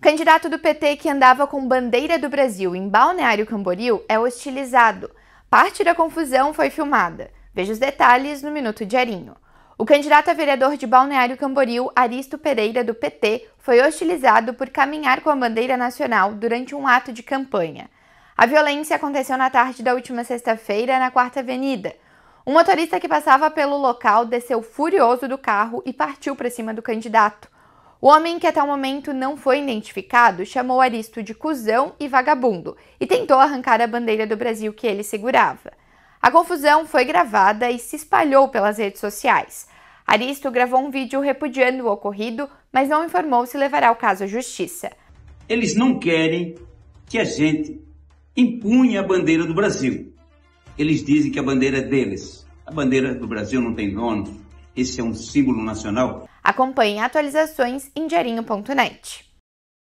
Candidato do PT que andava com bandeira do Brasil em Balneário Camboriú é hostilizado. Parte da confusão foi filmada. Veja os detalhes no Minuto Diarinho. O candidato a vereador de Balneário Camboriú, Aristo Pereira, do PT, foi hostilizado por caminhar com a bandeira nacional durante um ato de campanha. A violência aconteceu na tarde da última sexta-feira, na Quarta Avenida. Um motorista que passava pelo local desceu furioso do carro e partiu para cima do candidato. O homem, que até o momento não foi identificado, chamou Aristo de cuzão e vagabundo e tentou arrancar a bandeira do Brasil que ele segurava. A confusão foi gravada e se espalhou pelas redes sociais. Aristo gravou um vídeo repudiando o ocorrido, mas não informou se levará o caso à justiça. Eles não querem que a gente impunhe a bandeira do Brasil. Eles dizem que a bandeira é deles. A bandeira do Brasil não tem dono, esse é um símbolo nacional. Acompanhe atualizações em diarinho.net.